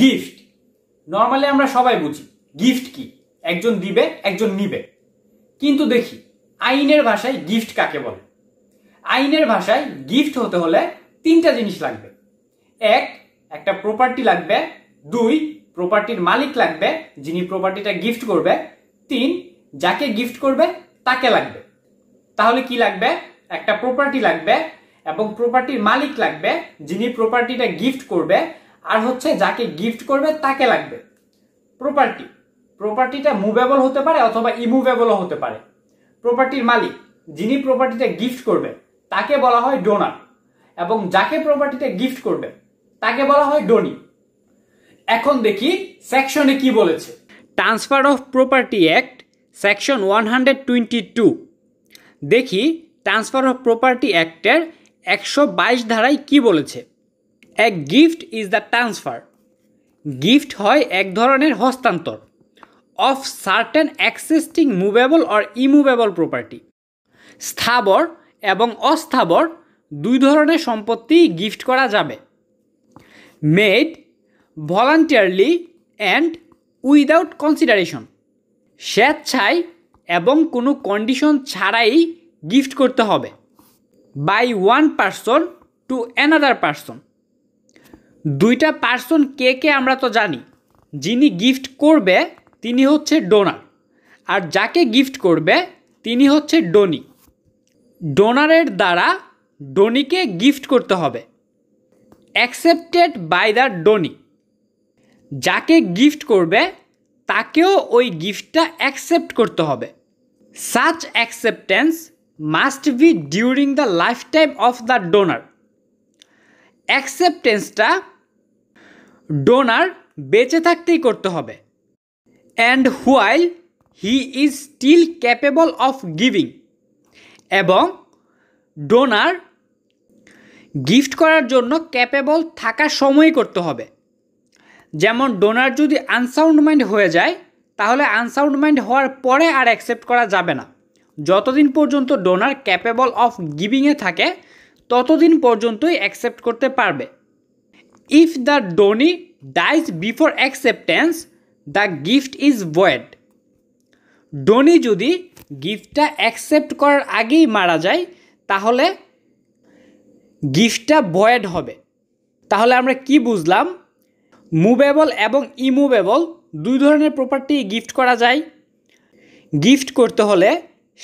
Gift normally আমরা সবাই বুঝি গিফট কি একজন দিবে একজন নিবে কিন্তু দেখি আইনের ভাষায় গিফট কাকে বলে আইনের ভাষায় গিফট হতে হলে তিনটা জিনিস লাগবে এক একটা প্রপার্টি লাগবে দুই প্রপার্টির মালিক লাগবে যিনি প্রপার্টিটা গিফট করবে তিন যাকে গিফট করবে তাকে লাগবে তাহলে কি লাগবে একটা প্রপার্টি লাগবে এবং প্রপার্টির মালিক লাগবে যিনি প্রপার্টিটা গিফট করবে আর হচ্ছে যাকে গিফট করবে তাকে লাগবে প্রপার্টি প্রপার্টিটা মুভেবল হতে পারে অথবা ইমুভেবলও হতে পারে প্রপার্টির মালিক যিনি প্রপার্টিটা গিফট করবে তাকে বলা হয় ডোনার এবং যাকে প্রপার্টিটা গিফট করবে তাকে বলা হয় ডোনি এখন দেখি সেকশনে কি বলেছে transfer of property act section one hundred twenty two দেখি ট্রান্সফার অফ প্রপার্টি অ্যাক্টের একশো বাইশ ধারায় কি বলেছে এক gift is the transfer gift হয় এক ধরনের হস্তান্তর of certain existing movable or immovable property স্থাবর এবং অস্থাবর দুই ধরনের সম্পত্তি গিফট করা যাবে made voluntarily and without consideration স্বেচ্ছায় এবং কোনো কন্ডিশন ছাড়াই গিফট করতে হবে by one person to another person দুইটা পার্সন কে কে আমরা তো জানি যিনি গিফট করবে তিনি হচ্ছে ডোনার আর যাকে গিফট করবে তিনি হচ্ছে ডোনি ডোনারের দ্বারা ডোনিকে গিফট করতে হবে অ্যাকসেপ্টেড বাই দ্য ডোনি যাকে গিফট করবে তাকেও ওই গিফটটা অ্যাকসেপ্ট করতে হবে such acceptance must be during the lifetime of the donor অ্যাকসেপ্টেন্সটা ডোনার বেঁচে থাকতেই করতে হবে and while he is still capable of giving এবং ডোনার গিফট করার জন্য ক্যাপেবল থাকার সময়ই করতে হবে যেমন ডোনার যদি আনসাউন্ড মাইন্ড হয়ে যায় তাহলে আনসাউন্ড মাইন্ড হওয়ার পরে আর অ্যাকসেপ্ট করা যাবে না যতদিন পর্যন্ত ডোনার ক্যাপেবল অফ গিভিংয়ে থাকে ততদিন পর্যন্তই অ্যাকসেপ্ট করতে পারবে If the donee dies before acceptance, the gift is void. Donee যদি গিফটটা অ্যাকসেপ্ট করার আগেই মারা যায় তাহলে গিফটটা ভয়েড হবে তাহলে আমরা কি বুঝলাম মুভেবল এবং ইমুভেবল দুই ধরনের প্রপার্টি গিফট করা যায় গিফট করতে হলে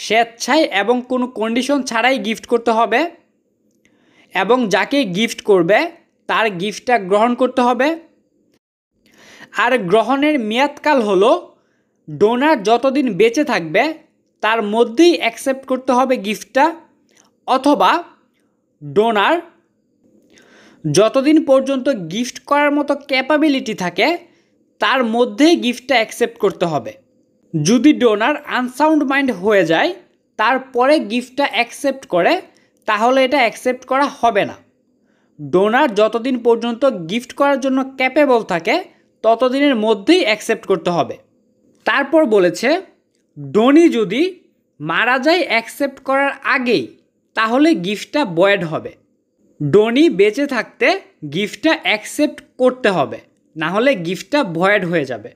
স্বেচ্ছায় এবং কোনো কন্ডিশন ছাড়াই গিফট করতে হবে এবং যাকে গিফট করবে তার গিফটটা গ্রহণ করতে হবে আর গ্রহণের মেয়াদকাল হলো ডোনার যতদিন বেঁচে থাকবে তার মধ্যেই অ্যাকসেপ্ট করতে হবে গিফটটা অথবা ডোনার যতদিন পর্যন্ত গিফট করার মতো ক্যাপাবিলিটি থাকে তার মধ্যেই গিফটটা অ্যাকসেপ্ট করতে হবে যদি ডোনার আনসাউন্ড মাইন্ড হয়ে যায় তারপরে গিফটটা অ্যাকসেপ্ট করে তাহলে এটা অ্যাকসেপ্ট করা হবে না ডোনার যতদিন পর্যন্ত গিফট করার জন্য ক্যাপেবল থাকে ততদিনের মধ্যেই অ্যাকসেপ্ট করতে হবে তারপর বলেছে ডোনি যদি মারা যায় অ্যাকসেপ্ট করার আগেই তাহলে গিফটটা বয়েড হবে ডোনি বেঁচে থাকতে গিফটটা অ্যাকসেপ্ট করতে হবে না হলে গিফটটা ভয়েড হয়ে যাবে